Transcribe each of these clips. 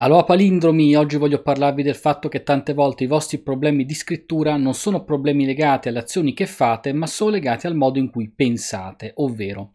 Allora palindromi, oggi voglio parlarvi del fatto che tante volte i vostri problemi di scrittura non sono problemi legati alle azioni che fate, ma sono legati al modo in cui pensate, ovvero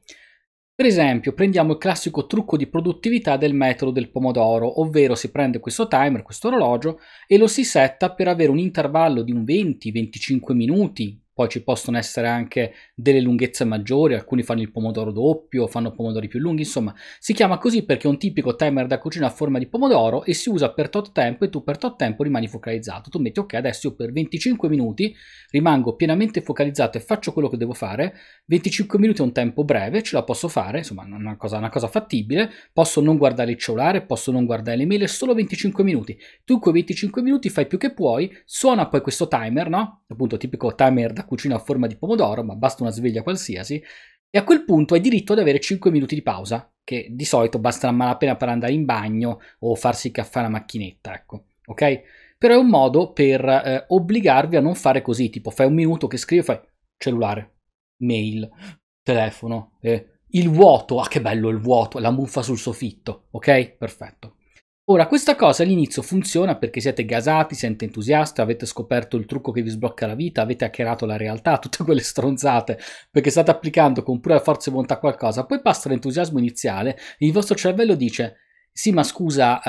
per esempio, prendiamo il classico trucco di produttività del metodo del pomodoro, ovvero si prende questo timer, questo orologio, e lo si setta per avere un intervallo di un 20-25 minuti, poi ci possono essere anche delle lunghezze maggiori, alcuni fanno il pomodoro doppio, fanno pomodori più lunghi, insomma, si chiama così perché è un tipico timer da cucina a forma di pomodoro e si usa per tot tempo e tu per tot tempo rimani focalizzato. Tu metti ok, adesso io per 25 minuti rimango pienamente focalizzato e faccio quello che devo fare. 25 minuti è un tempo breve, ce la posso fare, insomma, una cosa, una cosa fattibile, posso non guardare il cellulare, posso non guardare le mail, solo 25 minuti. Tu quei 25 minuti fai più che puoi, suona poi questo timer, no? Appunto, tipico timer da cucina a forma di pomodoro, ma basta una sveglia qualsiasi, e a quel punto hai diritto ad avere 5 minuti di pausa, che di solito bastano a malapena per andare in bagno o farsi caffè alla macchinetta, ecco, ok? Però è un modo per eh, obbligarvi a non fare così, tipo fai un minuto che scrivi e fai cellulare, mail, telefono, eh, il vuoto, ah che bello il vuoto, la muffa sul soffitto, ok? Perfetto. Ora, questa cosa all'inizio funziona perché siete gasati, siete entusiasti, avete scoperto il trucco che vi sblocca la vita, avete hackerato la realtà, tutte quelle stronzate, perché state applicando con pura forza e volontà qualcosa. Poi passa l'entusiasmo iniziale e il vostro cervello dice: Sì, ma scusa,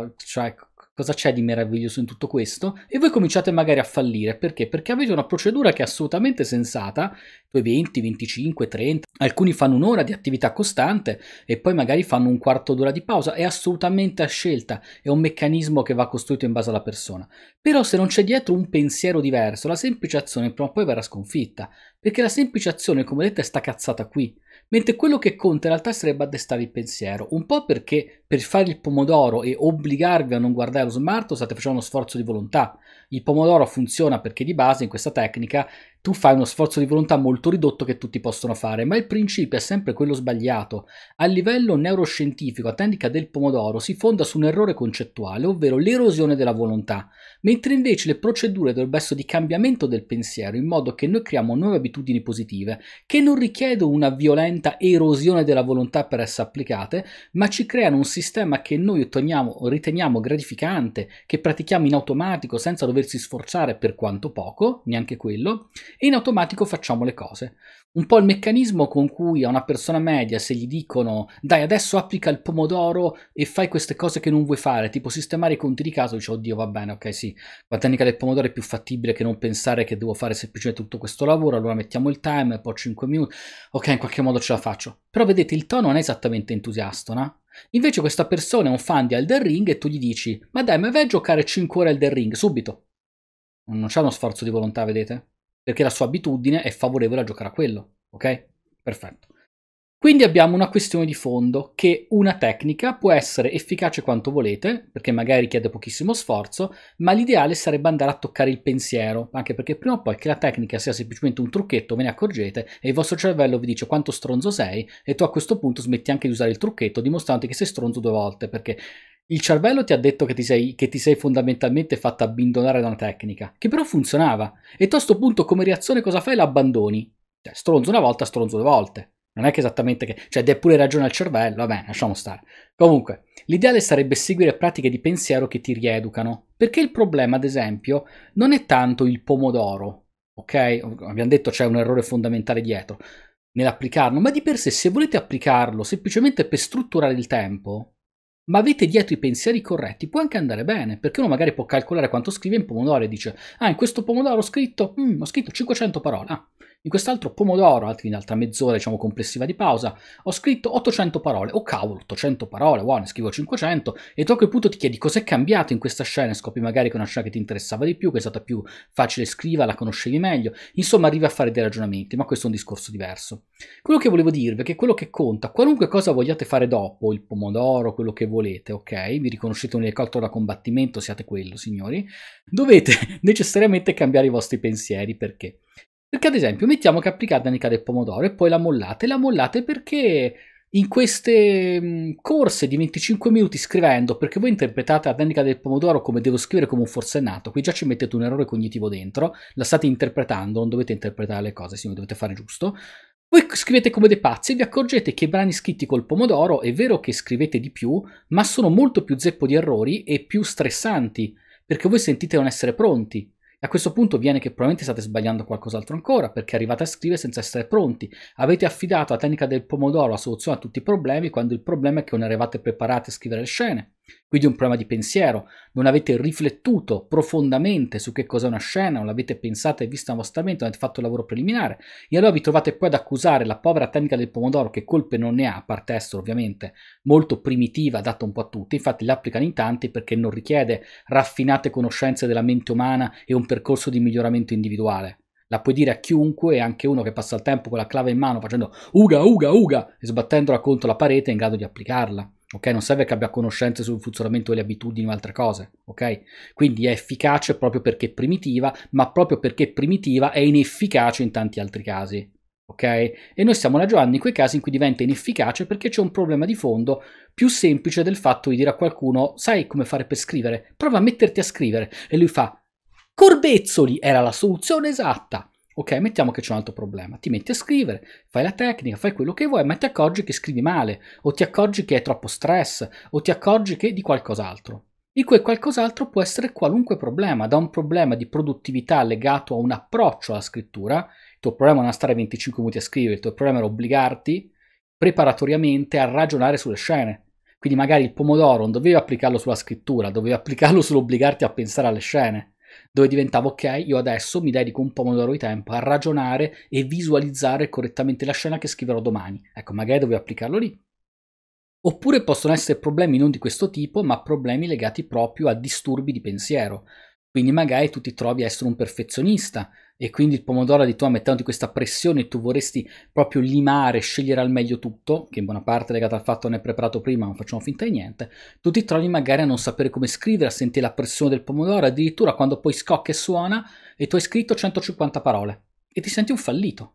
uh, cioè, cosa c'è di meraviglioso in tutto questo? E voi cominciate magari a fallire, perché? Perché avete una procedura che è assolutamente sensata, 20, 25, 30, alcuni fanno un'ora di attività costante e poi magari fanno un quarto d'ora di pausa, è assolutamente a scelta, è un meccanismo che va costruito in base alla persona. Però se non c'è dietro un pensiero diverso, la semplice azione prima o poi verrà sconfitta, perché la semplice azione, come detto, è sta cazzata qui mentre quello che conta in realtà sarebbe addestrare il pensiero, un po' perché per fare il pomodoro e obbligarvi a non guardare lo smart state facendo uno sforzo di volontà. Il pomodoro funziona perché di base in questa tecnica tu fai uno sforzo di volontà molto ridotto che tutti possono fare, ma il principio è sempre quello sbagliato. A livello neuroscientifico, la tecnica del pomodoro si fonda su un errore concettuale, ovvero l'erosione della volontà, mentre invece le procedure dovrebbero essere di cambiamento del pensiero, in modo che noi creiamo nuove abitudini positive, che non richiedono una violenta erosione della volontà per essere applicate, ma ci creano un sistema che noi otteniamo, riteniamo gratificante, che pratichiamo in automatico senza doversi sforzare per quanto poco, neanche quello, e in automatico facciamo le cose. Un po' il meccanismo con cui a una persona media se gli dicono dai adesso applica il pomodoro e fai queste cose che non vuoi fare, tipo sistemare i conti di casa, dice oddio va bene, ok sì, la tecnica del pomodoro è più fattibile che non pensare che devo fare semplicemente tutto questo lavoro, allora mettiamo il timer, poi 5 minuti, ok in qualche modo ce la faccio. Però vedete il tono non è esattamente entusiasta, no? Invece questa persona è un fan di Elden Ring e tu gli dici ma dai ma vai a giocare 5 ore Elden Ring subito. Non c'è uno sforzo di volontà, vedete? perché la sua abitudine è favorevole a giocare a quello, ok? Perfetto. Quindi abbiamo una questione di fondo che una tecnica può essere efficace quanto volete, perché magari richiede pochissimo sforzo, ma l'ideale sarebbe andare a toccare il pensiero, anche perché prima o poi che la tecnica sia semplicemente un trucchetto ve ne accorgete e il vostro cervello vi dice quanto stronzo sei e tu a questo punto smetti anche di usare il trucchetto dimostrandoti che sei stronzo due volte, perché il cervello ti ha detto che ti, sei, che ti sei fondamentalmente fatto abbindonare da una tecnica, che però funzionava. E tu a questo punto come reazione cosa fai? L'abbandoni. Cioè, stronzo una volta, stronzo due volte. Non è che esattamente che... Cioè, dai pure ragione al cervello, vabbè, lasciamo stare. Comunque, l'ideale sarebbe seguire pratiche di pensiero che ti rieducano. Perché il problema, ad esempio, non è tanto il pomodoro, ok? Abbiamo detto c'è un errore fondamentale dietro nell'applicarlo, ma di per sé se volete applicarlo semplicemente per strutturare il tempo, ma avete dietro i pensieri corretti, può anche andare bene, perché uno magari può calcolare quanto scrive in pomodoro e dice, ah, in questo pomodoro ho scritto, mm, ho scritto 500 parole, ah, in quest'altro pomodoro, altri in altra mezz'ora diciamo complessiva di pausa, ho scritto 800 parole. Oh cavolo, 800 parole, wow, ne scrivo 500. E tu a quel punto ti chiedi cos'è cambiato in questa scena scopri magari che una scena che ti interessava di più, che è stata più facile scriva, la conoscevi meglio. Insomma, arrivi a fare dei ragionamenti, ma questo è un discorso diverso. Quello che volevo dirvi è che quello che conta, qualunque cosa vogliate fare dopo, il pomodoro, quello che volete, ok? Vi riconoscete un elicottero da combattimento, siate quello, signori. Dovete necessariamente cambiare i vostri pensieri perché perché ad esempio, mettiamo che applicate la nica del pomodoro e poi la mollate. La mollate perché in queste mm, corse di 25 minuti scrivendo, perché voi interpretate la tecnica del pomodoro come devo scrivere come un forsennato, qui già ci mettete un errore cognitivo dentro, la state interpretando, non dovete interpretare le cose, signori, dovete fare giusto. Voi scrivete come dei pazzi e vi accorgete che i brani scritti col pomodoro è vero che scrivete di più, ma sono molto più zeppo di errori e più stressanti, perché voi sentite non essere pronti. A questo punto viene che probabilmente state sbagliando qualcos'altro ancora, perché arrivate a scrivere senza essere pronti. Avete affidato la tecnica del pomodoro la soluzione a tutti i problemi, quando il problema è che non eravate preparati a scrivere le scene. Quindi è un problema di pensiero, non avete riflettuto profondamente su che cos'è una scena, non l'avete pensata e vista a vostra mente, non avete fatto il lavoro preliminare e allora vi trovate poi ad accusare la povera tecnica del pomodoro che colpe non ne ha, a parte essere ovviamente molto primitiva, adatta un po' a tutti, infatti l'applicano in tanti perché non richiede raffinate conoscenze della mente umana e un percorso di miglioramento individuale. La puoi dire a chiunque, anche uno che passa il tempo con la clava in mano facendo uga uga uga e sbattendola contro la parete è in grado di applicarla ok? Non serve che abbia conoscenze sul funzionamento delle abitudini o altre cose, ok? Quindi è efficace proprio perché è primitiva, ma proprio perché è primitiva è inefficace in tanti altri casi, ok? E noi stiamo ragionando in quei casi in cui diventa inefficace perché c'è un problema di fondo più semplice del fatto di dire a qualcuno sai come fare per scrivere? Prova a metterti a scrivere. E lui fa, Corbezzoli era la soluzione esatta. Ok, mettiamo che c'è un altro problema. Ti metti a scrivere, fai la tecnica, fai quello che vuoi, ma ti accorgi che scrivi male, o ti accorgi che è troppo stress, o ti accorgi che di qualcos'altro. In quel qualcos'altro può essere qualunque problema, da un problema di produttività legato a un approccio alla scrittura, il tuo problema non è stare 25 minuti a scrivere, il tuo problema è obbligarti preparatoriamente a ragionare sulle scene. Quindi magari il pomodoro non dovevi applicarlo sulla scrittura, dovevi applicarlo sull'obbligarti a pensare alle scene dove diventava ok, io adesso mi dedico un pomodoro di tempo a ragionare e visualizzare correttamente la scena che scriverò domani. Ecco, magari dovevo applicarlo lì. Oppure possono essere problemi non di questo tipo, ma problemi legati proprio a disturbi di pensiero. Quindi magari tu ti trovi a essere un perfezionista e quindi il pomodoro di tua mettendoti questa pressione tu vorresti proprio limare, scegliere al meglio tutto, che in buona parte è legata al fatto che non hai preparato prima, non facciamo finta di niente, tu ti trovi magari a non sapere come scrivere, a sentire la pressione del pomodoro, addirittura quando poi scocca e suona e tu hai scritto 150 parole e ti senti un fallito.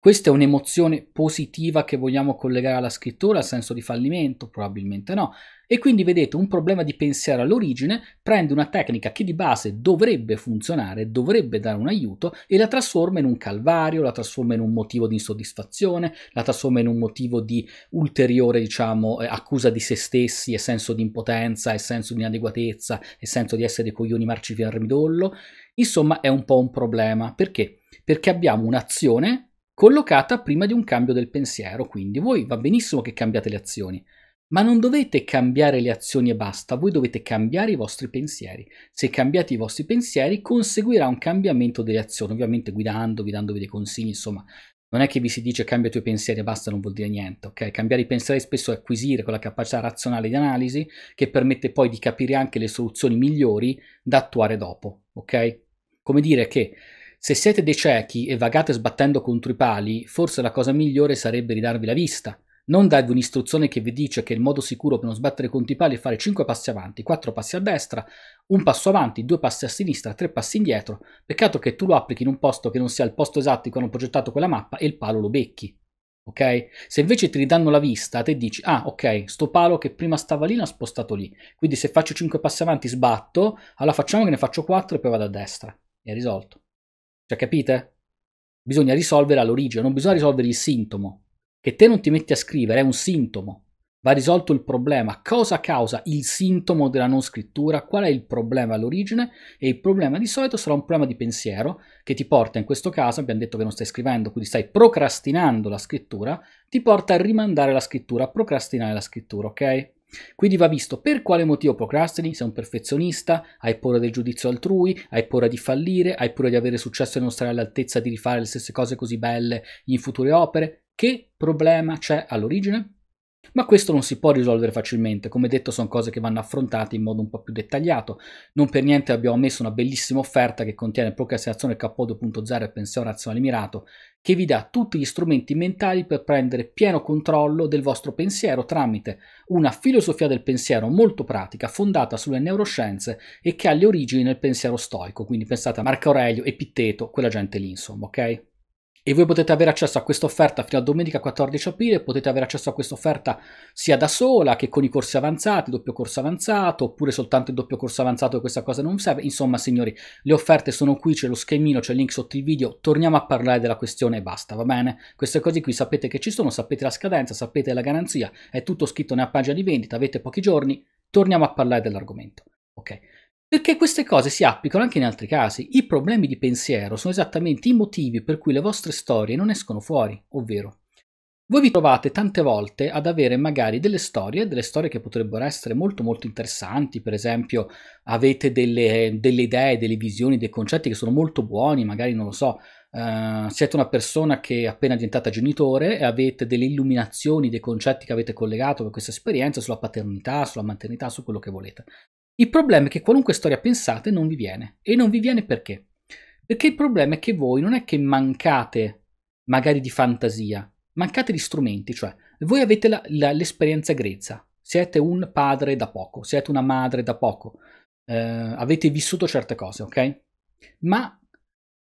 Questa è un'emozione positiva che vogliamo collegare alla scrittura, al senso di fallimento? Probabilmente no. E quindi vedete, un problema di pensiero all'origine prende una tecnica che di base dovrebbe funzionare, dovrebbe dare un aiuto e la trasforma in un calvario, la trasforma in un motivo di insoddisfazione, la trasforma in un motivo di ulteriore, diciamo, eh, accusa di se stessi e senso di impotenza e senso di inadeguatezza e senso di essere coglioni marci via ridollo. Insomma, è un po' un problema. Perché? Perché abbiamo un'azione collocata prima di un cambio del pensiero, quindi voi va benissimo che cambiate le azioni, ma non dovete cambiare le azioni e basta, voi dovete cambiare i vostri pensieri. Se cambiate i vostri pensieri conseguirà un cambiamento delle azioni, ovviamente guidandovi, dandovi dei consigli, insomma. Non è che vi si dice cambia i tuoi pensieri e basta, non vuol dire niente, ok? Cambiare i pensieri è spesso acquisire quella capacità razionale di analisi che permette poi di capire anche le soluzioni migliori da attuare dopo, ok? Come dire che se siete dei ciechi e vagate sbattendo contro i pali, forse la cosa migliore sarebbe ridarvi la vista. Non darvi un'istruzione che vi dice che il modo sicuro per non sbattere contro i pali è fare 5 passi avanti, 4 passi a destra, un passo avanti, 2 passi a sinistra, 3 passi indietro. Peccato che tu lo applichi in un posto che non sia il posto esatto in cui hanno progettato quella mappa e il palo lo becchi. Ok? Se invece ti ridanno la vista, te dici, ah ok, sto palo che prima stava lì l'ha spostato lì, quindi se faccio 5 passi avanti sbatto, allora facciamo che ne faccio 4 e poi vado a destra. E è risolto. Cioè, capite? Bisogna risolvere all'origine, non bisogna risolvere il sintomo. Che te non ti metti a scrivere è un sintomo. Va risolto il problema. Cosa causa il sintomo della non scrittura? Qual è il problema all'origine? E il problema di solito sarà un problema di pensiero che ti porta, in questo caso, abbiamo detto che non stai scrivendo, quindi stai procrastinando la scrittura, ti porta a rimandare la scrittura, a procrastinare la scrittura, ok? Quindi va visto per quale motivo procrastini, sei un perfezionista, hai paura del giudizio altrui, hai paura di fallire, hai paura di avere successo e non stare all'altezza di rifare le stesse cose così belle in future opere. Che problema c'è all'origine? Ma questo non si può risolvere facilmente, come detto sono cose che vanno affrontate in modo un po' più dettagliato. Non per niente abbiamo messo una bellissima offerta che contiene procrastinazione K2.0 e pensiero razionale mirato, che vi dà tutti gli strumenti mentali per prendere pieno controllo del vostro pensiero tramite una filosofia del pensiero molto pratica, fondata sulle neuroscienze e che ha le origini nel pensiero stoico, quindi pensate a Marco Aurelio, Epitteto, quella gente lì insomma, ok? e voi potete avere accesso a questa offerta fino a domenica 14 aprile, potete avere accesso a questa offerta sia da sola che con i corsi avanzati, doppio corso avanzato, oppure soltanto il doppio corso avanzato e questa cosa non serve. Insomma, signori, le offerte sono qui, c'è lo schemino, c'è il link sotto il video, torniamo a parlare della questione e basta, va bene? Queste cose qui sapete che ci sono, sapete la scadenza, sapete la garanzia, è tutto scritto nella pagina di vendita, avete pochi giorni, torniamo a parlare dell'argomento, ok? Perché queste cose si applicano anche in altri casi. I problemi di pensiero sono esattamente i motivi per cui le vostre storie non escono fuori, ovvero voi vi trovate tante volte ad avere magari delle storie, delle storie che potrebbero essere molto molto interessanti, per esempio avete delle, delle idee, delle visioni, dei concetti che sono molto buoni, magari non lo so, Uh, siete una persona che è appena diventata genitore e avete delle illuminazioni, dei concetti che avete collegato con questa esperienza sulla paternità, sulla maternità, su quello che volete. Il problema è che qualunque storia pensate non vi viene. E non vi viene perché? Perché il problema è che voi non è che mancate magari di fantasia, mancate di strumenti, cioè voi avete la, la, l'esperienza grezza, siete un padre da poco, siete una madre da poco, eh, avete vissuto certe cose, ok? Ma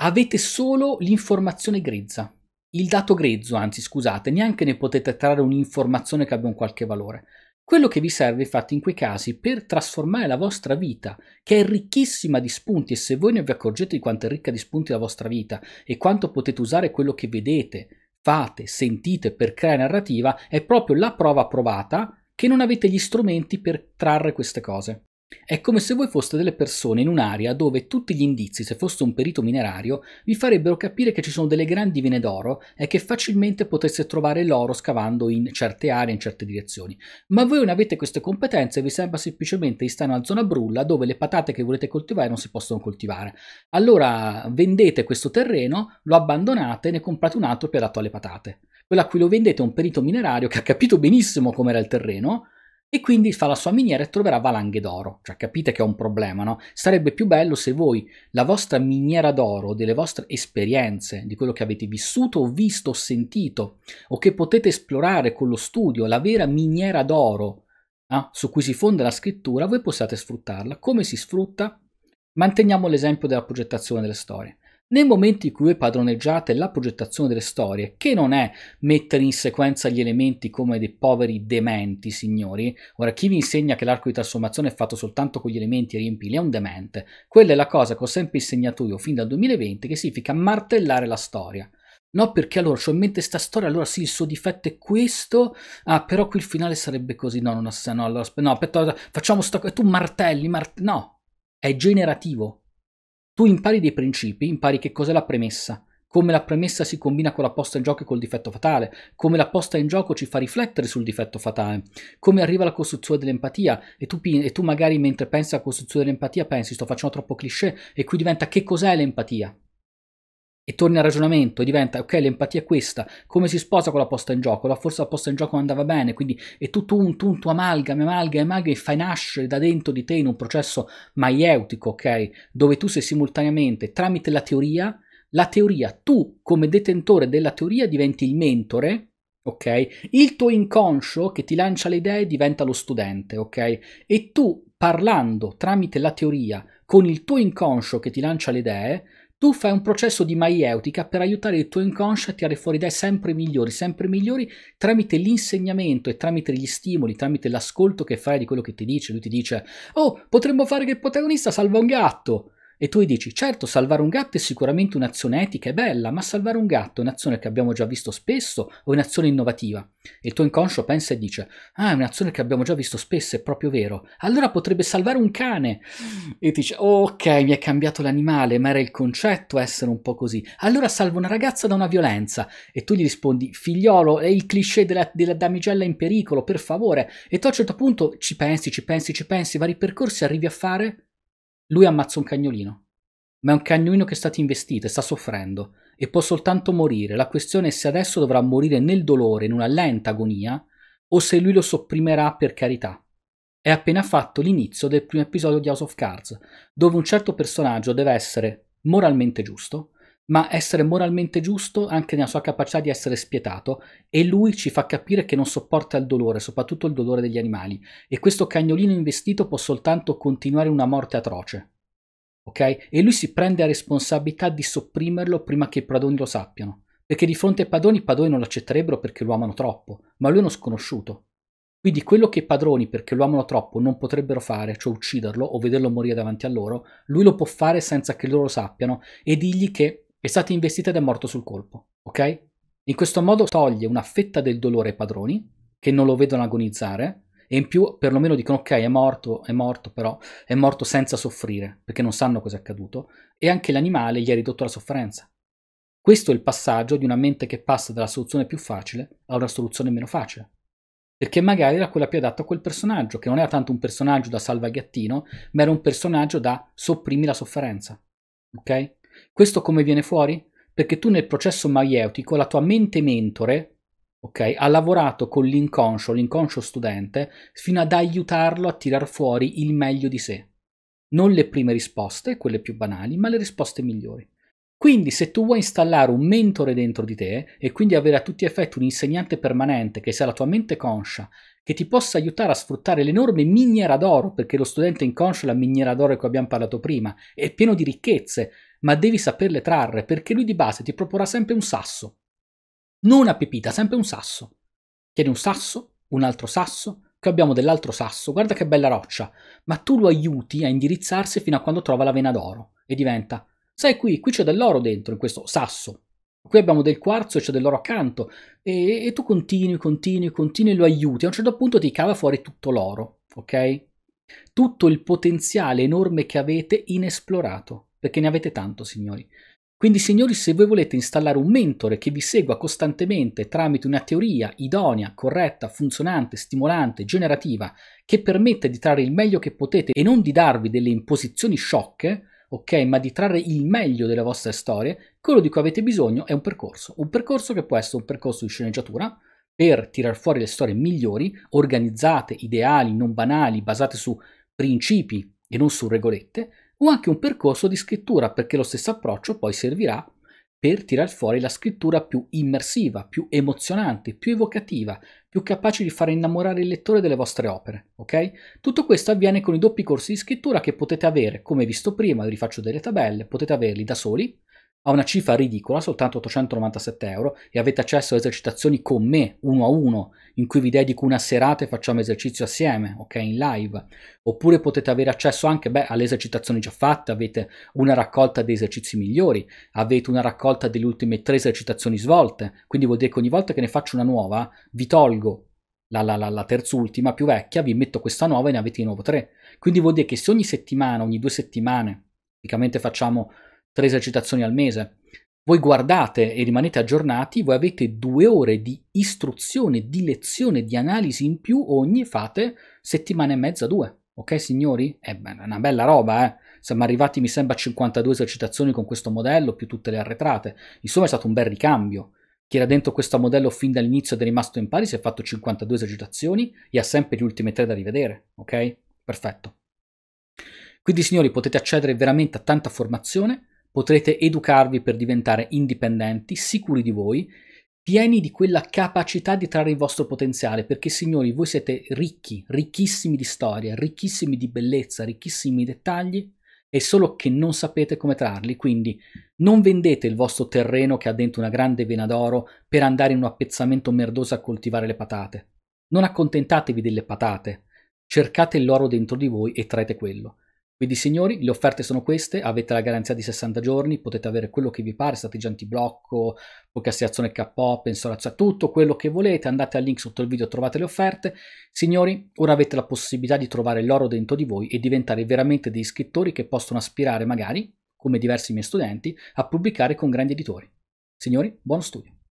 avete solo l'informazione grezza, il dato grezzo, anzi scusate, neanche ne potete trarre un'informazione che abbia un qualche valore. Quello che vi serve infatti in quei casi per trasformare la vostra vita, che è ricchissima di spunti e se voi non vi accorgete di quanto è ricca di spunti la vostra vita e quanto potete usare quello che vedete, fate, sentite per creare narrativa, è proprio la prova provata che non avete gli strumenti per trarre queste cose. È come se voi foste delle persone in un'area dove tutti gli indizi, se fosse un perito minerario, vi farebbero capire che ci sono delle grandi vene d'oro e che facilmente potesse trovare l'oro scavando in certe aree, in certe direzioni. Ma voi non avete queste competenze e vi sembra semplicemente di stare in una zona brulla dove le patate che volete coltivare non si possono coltivare. Allora vendete questo terreno, lo abbandonate e ne comprate un altro più adatto alle patate. Quello a cui lo vendete è un perito minerario che ha capito benissimo com'era il terreno, e quindi fa la sua miniera e troverà valanghe d'oro. Cioè capite che è un problema, no? Sarebbe più bello se voi la vostra miniera d'oro, delle vostre esperienze, di quello che avete vissuto visto o sentito, o che potete esplorare con lo studio, la vera miniera d'oro eh, su cui si fonda la scrittura, voi possiate sfruttarla. Come si sfrutta? Manteniamo l'esempio della progettazione delle storie. Nel momento in cui voi padroneggiate la progettazione delle storie, che non è mettere in sequenza gli elementi come dei poveri dementi, signori, ora chi vi insegna che l'arco di trasformazione è fatto soltanto con gli elementi e riempirli è un demente. Quella è la cosa che ho sempre insegnato io fin dal 2020, che significa martellare la storia. No, perché allora ho in mente sta storia, allora sì, il suo difetto è questo, ah, però qui il finale sarebbe così, no, non ha senso, no, allora, no, aspetta, facciamo sto, e tu martelli, mart- no, è generativo, tu impari dei principi, impari che cos'è la premessa, come la premessa si combina con la posta in gioco e col difetto fatale, come la posta in gioco ci fa riflettere sul difetto fatale, come arriva la costruzione dell'empatia e tu, e tu magari mentre pensi alla costruzione dell'empatia pensi sto facendo troppo cliché e qui diventa che cos'è l'empatia? e torni al ragionamento e diventa ok l'empatia è questa, come si sposa con la posta in gioco, la forza la posta in gioco andava bene, quindi è tutto un tutto amalgame, amalgame, amalgame e fai nascere da dentro di te in un processo maieutico, ok? Dove tu sei simultaneamente tramite la teoria, la teoria, tu come detentore della teoria diventi il mentore, ok? Il tuo inconscio che ti lancia le idee diventa lo studente, ok? E tu parlando tramite la teoria con il tuo inconscio che ti lancia le idee, tu fai un processo di maieutica per aiutare il tuo inconscio a tirare fuori dai sempre migliori, sempre migliori, tramite l'insegnamento e tramite gli stimoli, tramite l'ascolto che fai di quello che ti dice. Lui ti dice, oh, potremmo fare che il protagonista salva un gatto. E tu dici, certo, salvare un gatto è sicuramente un'azione etica e bella, ma salvare un gatto è un'azione che abbiamo già visto spesso o è un'azione innovativa? E il tuo inconscio pensa e dice, ah, è un'azione che abbiamo già visto spesso, è proprio vero. Allora potrebbe salvare un cane. E ti dice, ok, mi è cambiato l'animale, ma era il concetto essere un po' così. Allora salvo una ragazza da una violenza. E tu gli rispondi, figliolo, è il cliché della, della damigella in pericolo, per favore. E tu a un certo punto ci pensi, ci pensi, ci pensi, vari percorsi arrivi a fare lui ammazza un cagnolino. Ma è un cagnolino che è stato investito e sta soffrendo e può soltanto morire. La questione è se adesso dovrà morire nel dolore, in una lenta agonia, o se lui lo sopprimerà per carità. È appena fatto l'inizio del primo episodio di House of Cards, dove un certo personaggio deve essere moralmente giusto, ma essere moralmente giusto anche nella sua capacità di essere spietato e lui ci fa capire che non sopporta il dolore, soprattutto il dolore degli animali e questo cagnolino investito può soltanto continuare una morte atroce. Ok? E lui si prende la responsabilità di sopprimerlo prima che i padroni lo sappiano, perché di fronte ai padroni i padroni non lo accetterebbero perché lo amano troppo, ma lui è uno sconosciuto. Quindi quello che i padroni, perché lo amano troppo, non potrebbero fare, cioè ucciderlo o vederlo morire davanti a loro, lui lo può fare senza che loro lo sappiano e digli che è stata investita ed è morto sul colpo, ok? In questo modo toglie una fetta del dolore ai padroni, che non lo vedono agonizzare, e in più perlomeno dicono ok è morto, è morto però, è morto senza soffrire, perché non sanno cosa è accaduto, e anche l'animale gli ha ridotto la sofferenza. Questo è il passaggio di una mente che passa dalla soluzione più facile a una soluzione meno facile. Perché magari era quella più adatta a quel personaggio, che non era tanto un personaggio da salvagattino, ma era un personaggio da sopprimi la sofferenza. Ok? Questo come viene fuori? Perché tu nel processo maieutico la tua mente mentore okay, ha lavorato con l'inconscio, l'inconscio studente, fino ad aiutarlo a tirar fuori il meglio di sé. Non le prime risposte, quelle più banali, ma le risposte migliori. Quindi se tu vuoi installare un mentore dentro di te e quindi avere a tutti gli effetti un insegnante permanente che sia la tua mente conscia che ti possa aiutare a sfruttare l'enorme miniera d'oro, perché lo studente inconscio è la miniera d'oro di cui abbiamo parlato prima, è pieno di ricchezze, ma devi saperle trarre, perché lui di base ti proporrà sempre un sasso. Non una pepita, sempre un sasso. Tieni un sasso, un altro sasso, qui abbiamo dell'altro sasso, guarda che bella roccia, ma tu lo aiuti a indirizzarsi fino a quando trova la vena d'oro e diventa, sai qui, qui c'è dell'oro dentro in questo sasso, qui abbiamo del quarzo e c'è dell'oro accanto, e, e, tu continui, continui, continui e lo aiuti, a un certo punto ti cava fuori tutto l'oro, ok? Tutto il potenziale enorme che avete inesplorato, perché ne avete tanto, signori. Quindi, signori, se voi volete installare un mentore che vi segua costantemente tramite una teoria idonea, corretta, funzionante, stimolante, generativa, che permette di trarre il meglio che potete e non di darvi delle imposizioni sciocche, ok? Ma di trarre il meglio delle vostre storie, quello di cui avete bisogno è un percorso. Un percorso che può essere un percorso di sceneggiatura, per tirar fuori le storie migliori, organizzate, ideali, non banali, basate su principi e non su regolette, o anche un percorso di scrittura, perché lo stesso approccio poi servirà per tirar fuori la scrittura più immersiva, più emozionante, più evocativa, più capace di far innamorare il lettore delle vostre opere, ok? Tutto questo avviene con i doppi corsi di scrittura che potete avere, come visto prima, vi faccio delle tabelle, potete averli da soli, a una cifra ridicola, soltanto 897 euro, e avete accesso a esercitazioni con me, uno a uno, in cui vi dedico una serata e facciamo esercizio assieme, ok, in live. Oppure potete avere accesso anche beh, alle esercitazioni già fatte, avete una raccolta di esercizi migliori, avete una raccolta delle ultime tre esercitazioni svolte, quindi vuol dire che ogni volta che ne faccio una nuova, vi tolgo la, la, la, terz'ultima più vecchia, vi metto questa nuova e ne avete di nuovo tre. Quindi vuol dire che se ogni settimana, ogni due settimane, praticamente facciamo tre esercitazioni al mese. Voi guardate e rimanete aggiornati, voi avete due ore di istruzione, di lezione, di analisi in più ogni fate settimana e mezza, due. Ok signori? Eh, è una bella roba, eh? Siamo arrivati mi sembra a 52 esercitazioni con questo modello, più tutte le arretrate. Insomma è stato un bel ricambio. Chi era dentro questo modello fin dall'inizio ed è rimasto in pari si è fatto 52 esercitazioni e ha sempre le ultime tre da rivedere. Ok? Perfetto. Quindi signori potete accedere veramente a tanta formazione potrete educarvi per diventare indipendenti, sicuri di voi, pieni di quella capacità di trarre il vostro potenziale, perché signori, voi siete ricchi, ricchissimi di storia, ricchissimi di bellezza, ricchissimi di dettagli, è solo che non sapete come trarli, quindi non vendete il vostro terreno che ha dentro una grande vena d'oro per andare in un appezzamento merdoso a coltivare le patate. Non accontentatevi delle patate, cercate l'oro dentro di voi e traete quello. Quindi signori, le offerte sono queste, avete la garanzia di 60 giorni, potete avere quello che vi pare, strategia antiblocco, procrastinazione K-pop, pensorazio, cioè, tutto quello che volete, andate al link sotto il video, trovate le offerte. Signori, ora avete la possibilità di trovare l'oro dentro di voi e diventare veramente degli scrittori che possono aspirare magari, come diversi miei studenti, a pubblicare con grandi editori. Signori, buon studio!